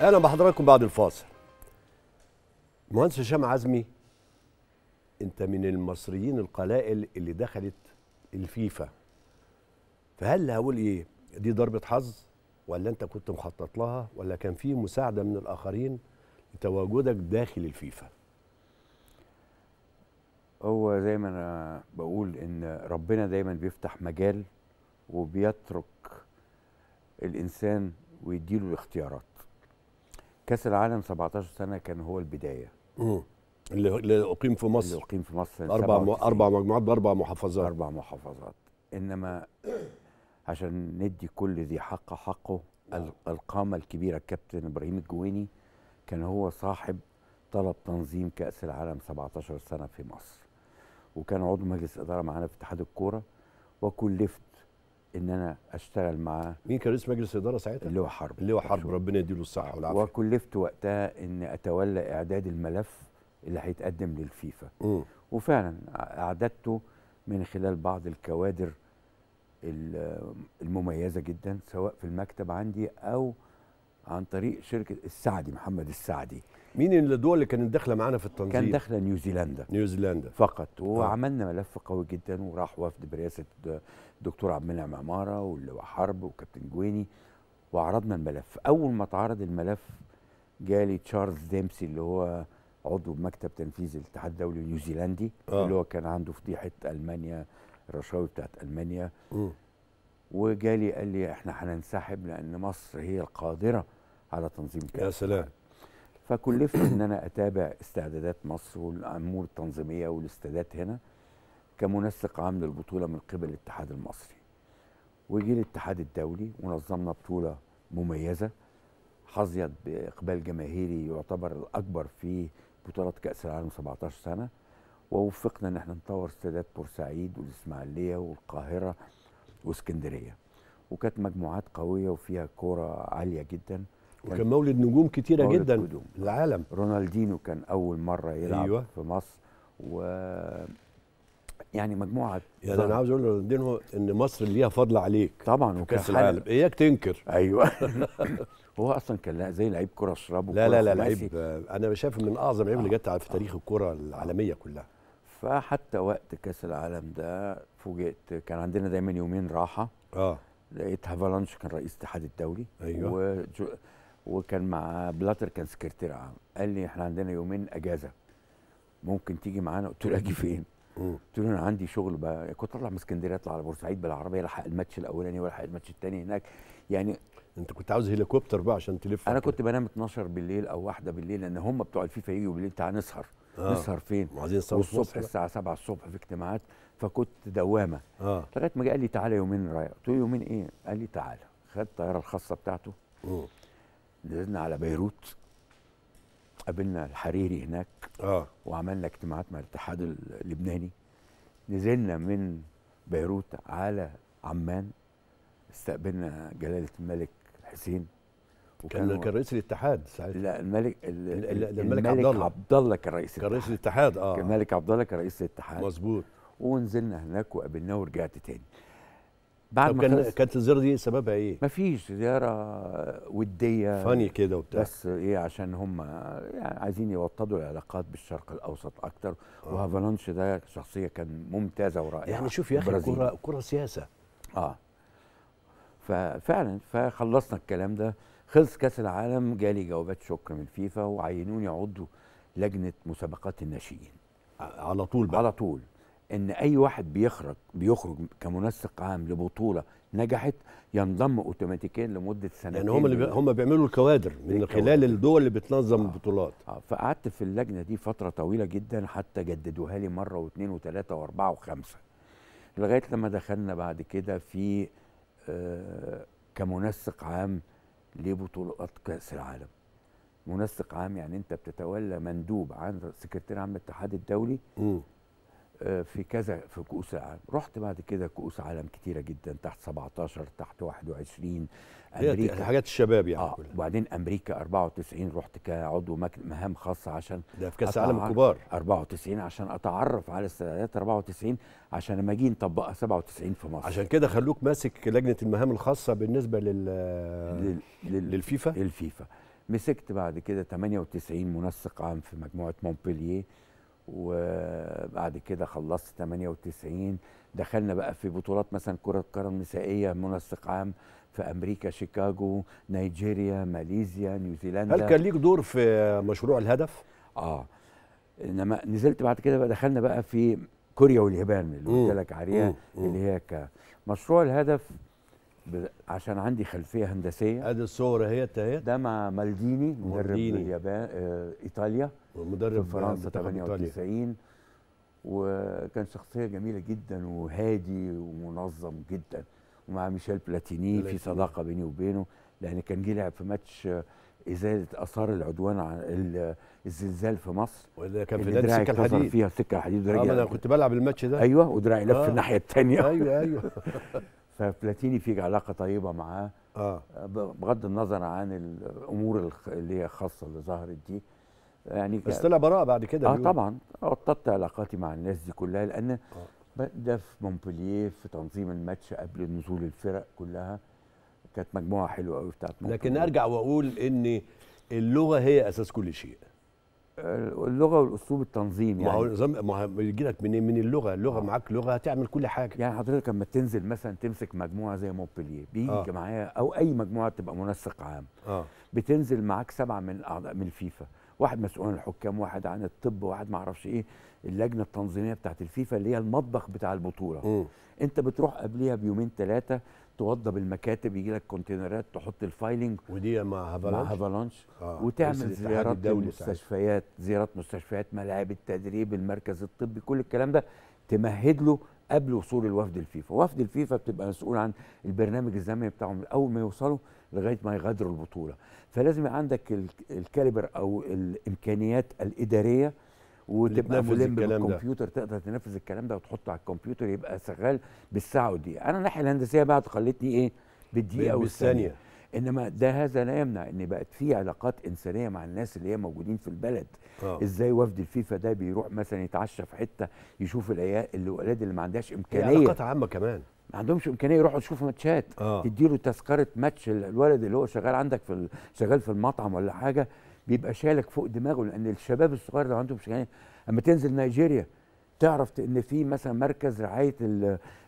اهلا بحضراتكم بعد الفاصل مهندس هشام عزمي انت من المصريين القلائل اللي دخلت الفيفا فهل هقول ايه دي ضربه حظ ولا انت كنت مخطط لها ولا كان في مساعده من الاخرين لتواجدك داخل الفيفا هو زي ما انا بقول ان ربنا دايما بيفتح مجال وبيترك الانسان ويديله الاختيارات كاس العالم 17 سنه كان هو البدايه امم اللي اقيم في مصر اللي اقيم في مصر اربع مو... اربع مجموعات باربع محافظات اربع محافظات انما عشان ندي كل ذي حق حقه نعم. القامه الكبيره الكابتن ابراهيم الجويني كان هو صاحب طلب تنظيم كاس العالم 17 سنه في مصر وكان عضو مجلس اداره معانا في اتحاد الكوره وكلفت ان انا اشتغل معاه مين كان رئيس مجلس الاداره ساعتها؟ اللي هو حرب اللي هو حرب ربنا يديله الصحه والعافيه وكلفت وقتها ان اتولى اعداد الملف اللي هيتقدم للفيفا م. وفعلا اعددته من خلال بعض الكوادر المميزه جدا سواء في المكتب عندي او عن طريق شركه السعدي محمد السعدي مين الدول اللي كانت داخله معانا في التنظيم؟ كان داخله نيوزيلندا نيوزيلندا فقط آه. وعملنا ملف قوي جدا وراح وفد برئاسه الدكتور عبد المنعم عماره واللواء حرب وكابتن جويني وعرضنا الملف اول ما اتعرض الملف جالي تشارلز ديمسي اللي هو عضو بمكتب تنفيذ الاتحاد الدولي النيوزيلندي آه. اللي هو كان عنده فضيحه المانيا الرشاوي بتاعت المانيا م. وجالي قال لي احنا هننسحب لان مصر هي القادره على تنظيم كاس يا سلام فكلفت ان انا اتابع استعدادات مصر والامور التنظيميه والاستادات هنا كمنسق عام للبطوله من قبل الاتحاد المصري وجي الاتحاد الدولي ونظمنا بطوله مميزه حظيت باقبال جماهيري يعتبر الاكبر في بطولات كاس العالم 17 سنه ووفقنا ان احنا نطور استادات بورسعيد والاسماعيليه والقاهره واسكندريه وكانت مجموعات قويه وفيها كوره عاليه جدا وكان مولد نجوم كتيره مولد جدا نجوم. العالم رونالدينو كان اول مره يلعب أيوة. في مصر و يعني مجموعه يعني انا عاوز اقول لرونالدينو ان مصر ليها فضل عليك طبعا وكاس العالم اياك تنكر ايوه هو اصلا كان زي لعيب كره شراب لا لا لا لعيب انا شايف من اعظم لعيب اللي آه. جت في تاريخ الكره العالميه كلها فحتى وقت كاس العالم ده فوجئت كان عندنا دايما يومين راحه اه لقيت هافالانش كان رئيس اتحاد الدولي ايوه وكان مع بلاتر كان سكرتير عام قال لي احنا عندنا يومين اجازه ممكن تيجي معانا قلت له اجي فين؟ قلت له انا عندي شغل بقى كنت اطلع من اسكندريه اطلع على بورسعيد بالعربيه الحق الماتش الاولاني والحق الماتش الثاني هناك يعني انت كنت عاوز هليكوبتر بقى عشان تلف انا كنت بنام 12 بالليل او واحدة بالليل لان هم بتوع الفيفا يجوا بالليل تعال نسهر آه. نسهر فين؟ عايزين والصبح الساعه 7 الصبح في اجتماعات فكنت دوامه آه. لغايه ما جه قال لي تعالى يومين رايح قلت له يومين ايه؟ قال لي تعالى خد الطياره الخاصه بتاعته نزلنا على بيروت قابلنا الحريري هناك اه وعملنا اجتماعات مع الاتحاد اللبناني نزلنا من بيروت على عمان استقبلنا جلاله الملك حسين كان كان رئيس الاتحاد ساعتها لا الملك الملك عبد الله عبد الله كان رئيس كان رئيس الاتحاد اه الملك عبد الله كان رئيس الاتحاد مظبوط ونزلنا هناك وقابلناه ورجعت تاني بعد ما كان كانت الزياره دي سببها ايه؟ ما فيش زياره وديه فاني كده وبتاع بس ايه عشان هم يعني عايزين يوطدوا العلاقات بالشرق الاوسط اكتر آه. وهافالانش ده شخصيه كان ممتازه ورائعه يعني شوف يا اخي كره كره سياسه اه ففعلا فخلصنا الكلام ده خلص كاس العالم جالي جوابات شكر من فيفا وعينوني عضو لجنه مسابقات الناشئين على طول بقى على طول ان اي واحد بيخرج بيخرج كمنسق عام لبطوله نجحت ينضم اوتوماتيكيا لمده سنتين يعني هم اللي بي... هم بيعملوا الكوادر من الكوادر. خلال الدول اللي بتنظم آه. بطولات آه. فقعدت في اللجنه دي فتره طويله جدا حتى جددوها لي مره واثنين وثلاثه واربعه وخمسه لغايه لما دخلنا بعد كده في آه كمنسق عام لبطولات كاس العالم منسق عام يعني انت بتتولى مندوب عن سكرتير عام الاتحاد الدولي م. في كذا في كؤوس العالم رحت بعد كده كؤوس عالم كتيره جدا تحت 17 تحت 21 امريكا حاجات الشباب يعني آه وبعدين امريكا 94 رحت كعضو مهام خاصه عشان ده في كاس العالم الكبار 94 عشان اتعرف على السيدات 94 عشان لما اجي نطبقها 97 في مصر عشان كده خلوك ماسك لجنه المهام الخاصه بالنسبه لل, لل... لل... للفيفا للفيفا مسكت بعد كده 98 منسق عام في مجموعه مونبلييه وبعد كده خلصت 98 دخلنا بقى في بطولات مثلا كرة القدم نسائية منسق عام في أمريكا شيكاغو نيجيريا ماليزيا نيوزيلندا هل كان ليك دور في مشروع الهدف؟ اه انما نزلت بعد كده بقى دخلنا بقى في كوريا واليابان اللي قلت لك عليها اللي هي كمشروع الهدف عشان عندي خلفيه هندسيه ادي الصورة هي التهية ده مع مالديني مدرب اليابان آه، ايطاليا ومدرب في فرنسا 98 وكان شخصيه جميله جدا وهادي ومنظم جدا ومع ميشيل بلاتيني في صداقه بيني وبينه لان كان جه لعب في ماتش آه، ازاله اثار العدوان على الزلزال في مصر وده كان في نادي السكه الحديد فيها السكه الحديد آه انا كنت بلعب الماتش ده ايوه ودراعي لف آه. الناحيه الثانيه ايوه ايوه فبلاتيني في علاقه طيبه معاه اه بغض النظر عن الامور اللي هي خاصه اللي ظهرت دي يعني بس طلع براءه بعد كده اه بيقول. طبعا قطعت علاقاتي مع الناس دي كلها لان آه. ده في مونبلييه في تنظيم الماتش قبل نزول الفرق كلها كانت مجموعه حلوه قوي بتاعت لكن ارجع واقول ان اللغه هي اساس كل شيء اللغه والاسلوب التنظيم يعني ما هو نظام يعني. ما بيجي لك من من اللغه اللغه آه. معاك لغه هتعمل كل حاجه يعني حضرتك لما تنزل مثلا تمسك مجموعه زي موبيليه آه. بيجي آه. معايا او اي مجموعه تبقى منسق عام آه. بتنزل معاك سبعه من اعضاء من الفيفا واحد مسؤول عن الحكام واحد عن الطب واحد ما اعرفش ايه اللجنه التنظيميه بتاعت الفيفا اللي هي المطبخ بتاع البطوله م. انت بتروح قبليها بيومين ثلاثه توضب المكاتب يجي لك كونتينرات تحط الفايلنج ودي مع هافالانش مع آه. وتعمل زيارات مستشفيات زيارات مستشفيات ملاعب التدريب المركز الطبي كل الكلام ده تمهد له قبل وصول الوفد الفيفا وفد الفيفا بتبقى مسؤول عن البرنامج الزمني بتاعهم من اول ما يوصلوا لغايه ما يغادروا البطوله فلازم عندك الكاليبر او الامكانيات الاداريه وتبقى ملم بالكمبيوتر تقدر تنفذ الكلام ده وتحطه على الكمبيوتر يبقى شغال بالساعه والدقيقه انا الناحيه الهندسيه بقى خلتني ايه بالدقيقه والثانيه انما ده هذا لا يمنع ان بقت في علاقات انسانيه مع الناس اللي هي موجودين في البلد أوه. ازاي وفد الفيفا ده بيروح مثلا يتعشى في حته يشوف الاولاد اللي ما عندهاش امكانيه علاقات عامه كمان ما عندهمش امكانيه يروحوا يشوفوا ماتشات آه. تديله تذكره ماتش الولد اللي هو شغال عندك في شغال في المطعم ولا حاجه بيبقى شالك فوق دماغه لان الشباب الصغير لو عندهم مش يعني اما تنزل نيجيريا تعرف ان في مثلا مركز رعايه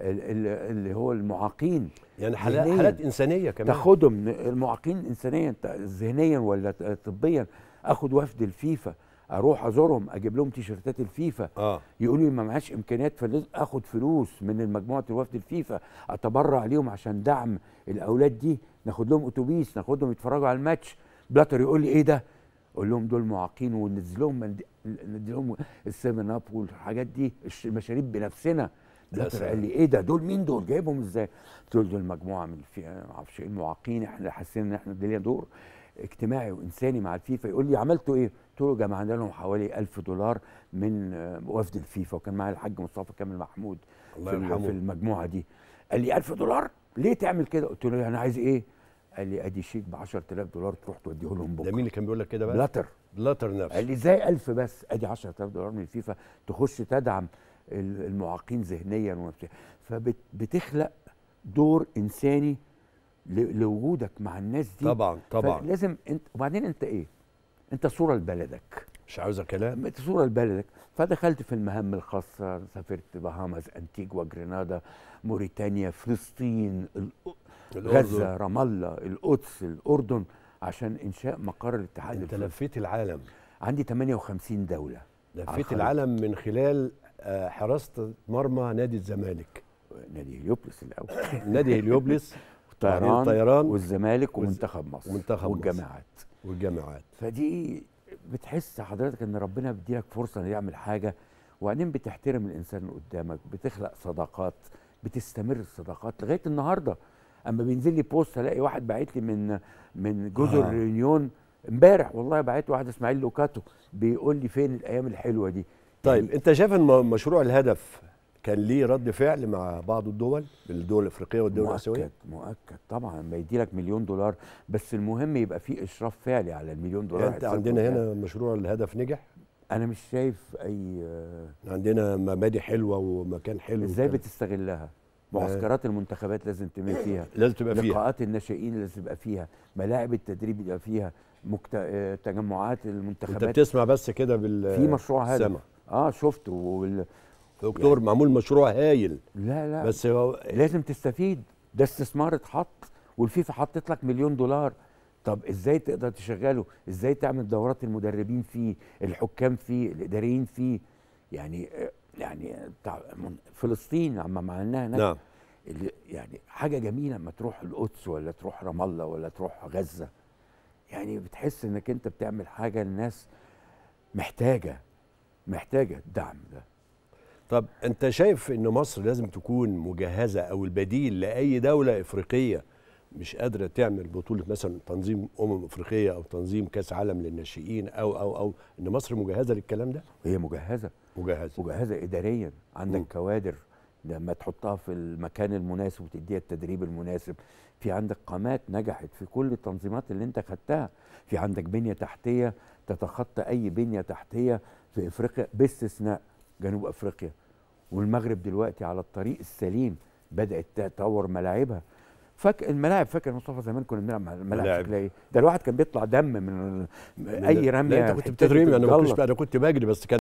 اللي هو المعاقين يعني حالات, حالات انسانيه كمان تاخدهم المعاقين انسانيا ذهنيا ولا طبيا اخد وفد الفيفا اروح ازورهم اجيب لهم تيشرتات الفيفا آه. يقولوا لي ما معاش امكانيات فاخد فلوس من مجموعه الوفد الفيفا اتبرع ليهم عشان دعم الاولاد دي ناخد لهم اتوبيس ناخدهم يتفرجوا على الماتش بلاتر يقول لي ايه ده قول لهم دول معاقين ونزلهم نديلهم السيفن اب والحاجات دي المشاريب بنفسنا ده قال لي ايه ده دول مين دول جايبهم ازاي؟ قلت له دول مجموعه من فئه ما اعرفش ايه المعاقين احنا حاسين ان احنا لينا دور اجتماعي وانساني مع الفيفا يقول لي عملتوا ايه؟ قلت له جمعنا لهم حوالي 1000 دولار من وفد الفيفا وكان معايا الحاج مصطفى كامل محمود الله في, في المجموعه دي قال لي 1000 دولار؟ ليه تعمل كده؟ قلت له انا يعني عايز ايه؟ قال لي ادي شيك ب 10000 دولار تروح توديه لهم بكره ده مين اللي كان بيقول لك كده بقى؟ بلاتر بلاتر نفسه قال لي ازاي 1000 بس ادي 10000 دولار من الفيفا تخش تدعم المعاقين ذهنيا ونفسيا فبتخلق دور انساني لوجودك مع الناس دي طبعا طبعا لازم انت وبعدين انت ايه؟ انت صوره لبلدك مش عاوزه كلام صوره لبلدك فدخلت في المهام الخاصه سافرت بهامز انتيجوا جرينادا موريتانيا فلسطين غزه رام الله القدس الاردن عشان انشاء مقر الاتحاد انت لفيت العالم عندي 58 دوله لفيت العالم من خلال آه، حراسه مرمى نادي الزمالك نادي هليوبلس الاول نادي هليوبلس طيران الطيران والزمالك ومنتخب مصر ومنتخب والجامعات والجامعات فدي بتحس حضرتك ان ربنا بيديلك فرصه انه يعمل حاجه وبعدين بتحترم الانسان اللي قدامك بتخلق صداقات بتستمر الصداقات لغايه النهارده اما بينزل لي بوست الاقي واحد باعت لي من من جزر آه. امبارح والله بعت واحد اسماعيل لوكاتو بيقول لي فين الايام الحلوه دي طيب يعني انت شايف ان مشروع الهدف كان ليه رد فعل مع بعض الدول الدول الافريقيه والدول مؤكد الاسيويه مؤكد مؤكد طبعا ما يديلك مليون دولار بس المهم يبقى في اشراف فعلي على المليون دولار يعني انت عندنا هنا مشروع الهدف نجح انا مش شايف اي عندنا مبادئ حلوه ومكان حلو ازاي بتستغلها معسكرات المنتخبات لازم تبقى فيها لازم تبقى فيها لقاءات الناشئين لازم تبقى فيها ملاعب التدريب يبقى فيها مكت... آه، تجمعات المنتخبات انت بتسمع بس كده بال في مشروع هذا اه شفته وال... دكتور يعني معمول مشروع هايل لا لا بس هو لازم تستفيد ده استثمار اتحط والفيفا حطت لك مليون دولار طب ازاي تقدر تشغله ازاي تعمل دورات المدربين فيه الحكام فيه الاداريين فيه يعني يعني بتاع فلسطين لما عملناها هناك نعم يعني حاجه جميله لما تروح القدس ولا تروح رام الله ولا تروح غزه يعني بتحس انك انت بتعمل حاجه الناس محتاجه محتاجه الدعم ده طب انت شايف ان مصر لازم تكون مجهزه او البديل لاي دوله افريقيه مش قادره تعمل بطوله مثلا تنظيم امم افريقيه او تنظيم كاس عالم للناشئين او او او ان مصر مجهزه للكلام ده؟ هي مجهزه مجهزه مجهزه اداريا عندك م. كوادر لما تحطها في المكان المناسب وتديها التدريب المناسب في عندك قامات نجحت في كل التنظيمات اللي انت خدتها في عندك بنيه تحتيه تتخطى اي بنيه تحتيه في افريقيا باستثناء جنوب افريقيا والمغرب دلوقتي على الطريق السليم بدات تطور ملاعبها فاكر الملاعب فاكر مصطفى زمان كنا بنلعب ملاعب شكلها ايه ده الواحد كان بيطلع دم من اي رميه انت كنت بترمي انا ما كنتش انا كنت بجري بس كان